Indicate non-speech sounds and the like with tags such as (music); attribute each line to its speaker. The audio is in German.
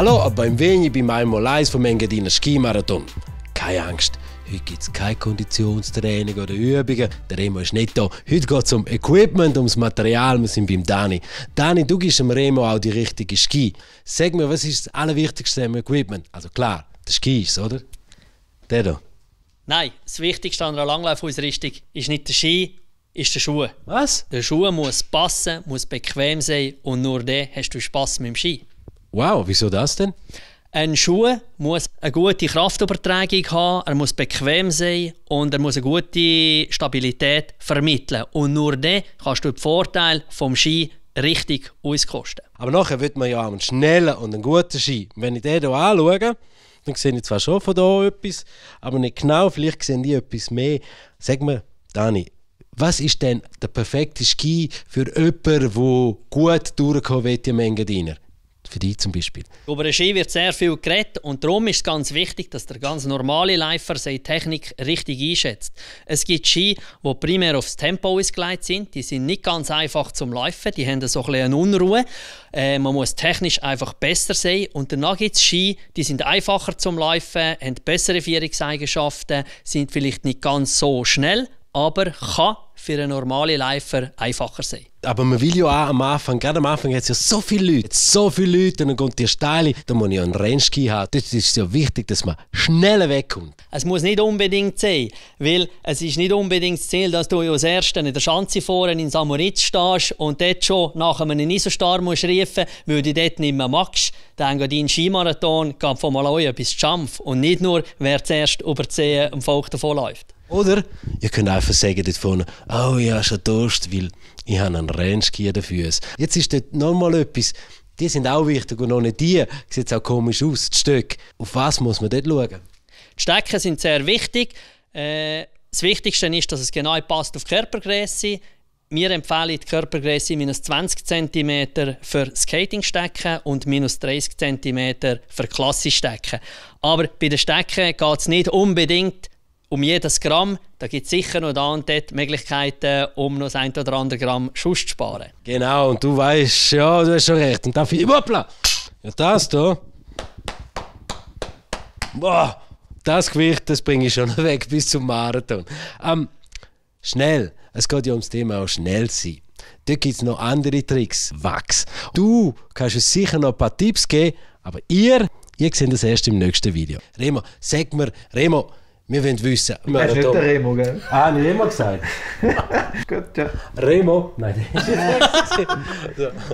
Speaker 1: Hallo und beim Veni bei meinem Moleis vom Engadiner Skimarathon. Keine Angst, heute gibt es kein Konditionstraining oder Übungen. Der Remo ist nicht da. Heute geht es um Equipment, ums Material. Wir sind beim Dani. Dani, du gibst dem Remo auch die richtige Ski. Sag mir, was ist das Allerwichtigste am Equipment? Also klar, der Ski ist oder? Der hier.
Speaker 2: Nein, das Wichtigste an einer Langlaufausrüstung ist nicht der Ski, ist der Schuh. Was? Der Schuh muss passen, muss bequem sein und nur dann hast du Spass mit dem Ski.
Speaker 1: Wow, wieso das denn?
Speaker 2: Ein Schuh muss eine gute Kraftübertragung haben, er muss bequem sein und er muss eine gute Stabilität vermitteln. Und nur dann kannst du den Vorteil vom Ski richtig auskosten. Aber nachher wird man ja einen
Speaker 1: schnellen und einen guten Ski. Wenn ich den hier anschaue, dann sehe ich zwar schon von hier etwas, aber nicht genau, vielleicht sehe ich etwas mehr. Sag mir, Dani, was ist denn der perfekte Ski für jemanden, der gut durchkommen will, die Menge deiner? Für dich zum Beispiel.
Speaker 2: Über den Ski wird sehr viel geredet und darum ist es ganz wichtig, dass der ganz normale Lifer seine Technik richtig einschätzt. Es gibt Ski, die primär aufs Tempo ausgelegt sind. Die sind nicht ganz einfach zum Laufen, die haben so ein eine Unruhe. Äh, man muss technisch einfach besser sein. Und danach gibt es Ski, die sind einfacher zum Laufen, haben bessere Führungseigenschaften, sind vielleicht nicht ganz so schnell, aber kann für einen normalen Läufer einfacher sein.
Speaker 1: Aber man will ja auch am Anfang, gerade am Anfang hat es ja so viele Leute, so viele Leute, dann kommt die Steile, da muss ich ja einen Rennski haben. Das ist ja wichtig, dass man schneller wegkommt.
Speaker 2: Es muss nicht unbedingt sein, weil es ist nicht unbedingt das Ziel, dass du als Erster in der Schanze vorne in Samoritz stehst und dort schon nach einem Isostar musst rufen, weil du dort nicht mehr magst. Dann geht dein Skimarathon von Maloja bis Champf und nicht nur, wer zuerst über die Zehen am Volk davonläuft. Oder
Speaker 1: ihr könnt einfach sagen dort vorne, oh ja, schon Durst, weil ich habe einen Rennski an den Füßen. Jetzt ist dort nochmal etwas, die sind auch wichtig und ohne die sieht es auch komisch aus, die Stöcke. Auf was muss man dort schauen?
Speaker 2: Die Stecken sind sehr wichtig. Äh, das Wichtigste ist, dass es genau passt auf die Körpergröße. Wir empfehlen die Körpergröße minus 20 cm für Skatingstecken und minus 30 cm für Klassenstecken. Aber bei den Stecken geht es nicht unbedingt um jedes Gramm. Da gibt es sicher noch da und dort Möglichkeiten, um noch das ein oder andere Gramm Schuss zu sparen.
Speaker 1: Genau, und du weißt, ja, du hast schon recht. Und dafür, hoppla! Ja, das hier. Boah, das Gewicht, das bringe ich schon (laughs) weg bis zum Marathon. Ähm, schnell, es geht ja ums Thema auch schnell sein. Dort gibt es noch andere Tricks. Wachs. Du kannst uns sicher noch ein paar Tipps geben, aber ihr, ihr seht das erst im nächsten Video. Remo, sag mir, Remo, wir wollen wissen. Das ist nicht der Remo, gell? Ah, nicht ich Remo gesagt? (laughs) Gut, ja. Remo? Nein. (laughs) nicht.